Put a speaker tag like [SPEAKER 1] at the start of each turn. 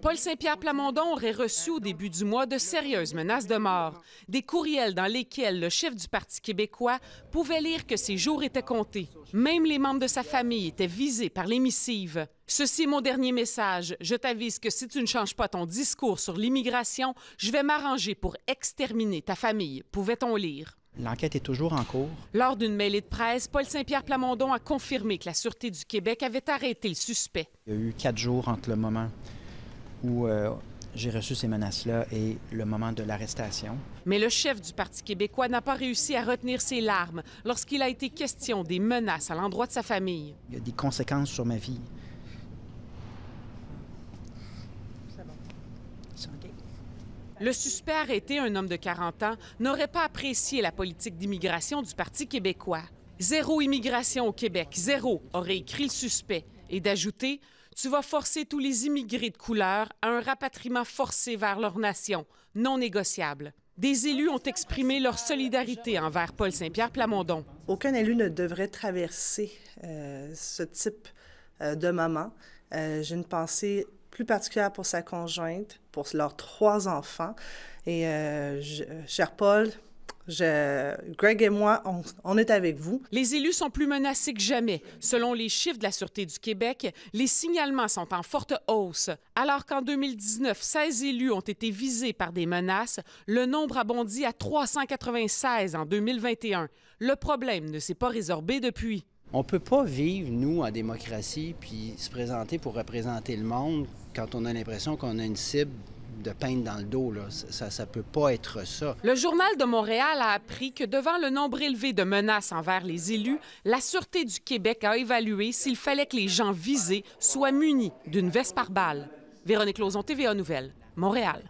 [SPEAKER 1] Paul Saint-Pierre Plamondon aurait reçu au début du mois de sérieuses menaces de mort, des courriels dans lesquels le chef du Parti québécois pouvait lire que ses jours étaient comptés. Même les membres de sa famille étaient visés par l'émissive. Ceci est mon dernier message. Je t'avise que si tu ne changes pas ton discours sur l'immigration, je vais m'arranger pour exterminer ta famille, pouvait-on lire.
[SPEAKER 2] L'enquête est toujours en cours.
[SPEAKER 1] Lors d'une mêlée de presse, Paul Saint-Pierre Plamondon a confirmé que la Sûreté du Québec avait arrêté le suspect.
[SPEAKER 2] Il y a eu quatre jours entre le moment où euh, j'ai reçu ces menaces-là et le moment de l'arrestation.
[SPEAKER 1] Mais le chef du Parti québécois n'a pas réussi à retenir ses larmes lorsqu'il a été question des menaces à l'endroit de sa famille.
[SPEAKER 2] Il y a des conséquences sur ma vie.
[SPEAKER 1] Le suspect arrêté, un homme de 40 ans, n'aurait pas apprécié la politique d'immigration du Parti québécois. Zéro immigration au Québec, zéro, aurait écrit le suspect, et d'ajouter tu vas forcer tous les immigrés de couleur à un rapatriement forcé vers leur nation, non négociable. Des élus ont exprimé leur solidarité envers Paul Saint-Pierre Plamondon.
[SPEAKER 3] Aucun élu ne devrait traverser euh, ce type euh, de moment. Euh, j'ai une pensée plus particulière pour sa conjointe, pour leurs trois enfants. Et cher Paul, Greg et moi, on, on, est avec vous. Les élus sont plus menacés que
[SPEAKER 1] jamais. Selon les chiffres de la Sûreté du Québec, les signalements sont en forte hausse. Alors qu'en 2019, 16 élus ont été visés par des menaces, le nombre a bondi à 396 en 2021. Le problème ne s'est pas résorbé depuis.
[SPEAKER 2] On ne peut pas vivre, nous, en démocratie, puis se présenter pour représenter le monde quand on a l'impression qu'on a une cible dans le dos. Ça ne peut pas être ça. Le Journal
[SPEAKER 1] de Montréal a appris que devant le nombre élevé de menaces envers les élus, la Sûreté du Québec a évalué s'il fallait que les gens visés soient munis d'une veste par balle. Véronique Lauzon, TVA Nouvelle, Montréal.